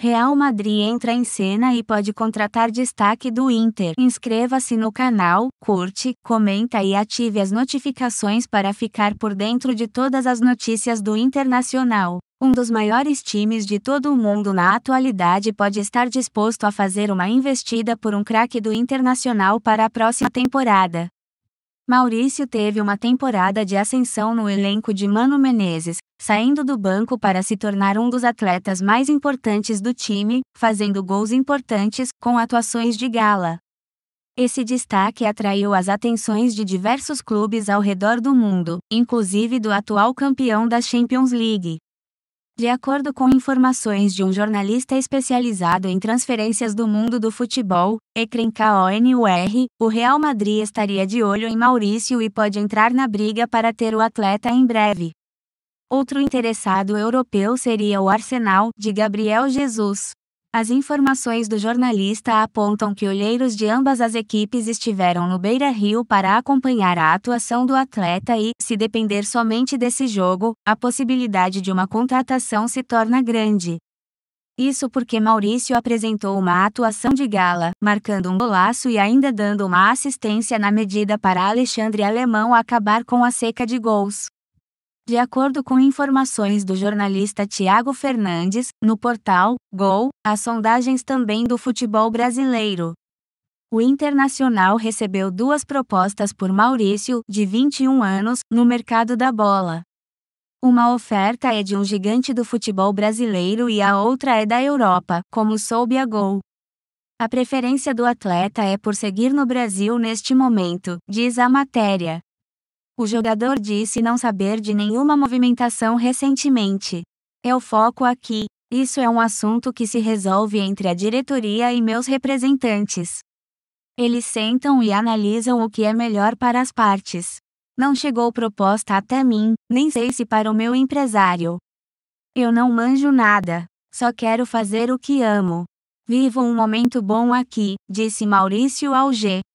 Real Madrid entra em cena e pode contratar destaque do Inter. Inscreva-se no canal, curte, comenta e ative as notificações para ficar por dentro de todas as notícias do Internacional. Um dos maiores times de todo o mundo na atualidade pode estar disposto a fazer uma investida por um craque do Internacional para a próxima temporada. Maurício teve uma temporada de ascensão no elenco de Mano Menezes, saindo do banco para se tornar um dos atletas mais importantes do time, fazendo gols importantes, com atuações de gala. Esse destaque atraiu as atenções de diversos clubes ao redor do mundo, inclusive do atual campeão da Champions League. De acordo com informações de um jornalista especializado em transferências do mundo do futebol, Ekren Konur, o Real Madrid estaria de olho em Maurício e pode entrar na briga para ter o atleta em breve. Outro interessado europeu seria o Arsenal, de Gabriel Jesus. As informações do jornalista apontam que olheiros de ambas as equipes estiveram no Beira Rio para acompanhar a atuação do atleta e, se depender somente desse jogo, a possibilidade de uma contratação se torna grande. Isso porque Maurício apresentou uma atuação de gala, marcando um golaço e ainda dando uma assistência na medida para Alexandre Alemão acabar com a seca de gols. De acordo com informações do jornalista Tiago Fernandes, no portal Gol, as sondagens também do futebol brasileiro. O Internacional recebeu duas propostas por Maurício, de 21 anos, no mercado da bola. Uma oferta é de um gigante do futebol brasileiro e a outra é da Europa, como soube a Gol. A preferência do atleta é por seguir no Brasil neste momento, diz a matéria. O jogador disse não saber de nenhuma movimentação recentemente. É o foco aqui. Isso é um assunto que se resolve entre a diretoria e meus representantes. Eles sentam e analisam o que é melhor para as partes. Não chegou proposta até mim, nem sei se para o meu empresário. Eu não manjo nada, só quero fazer o que amo. Vivo um momento bom aqui, disse Maurício Alger.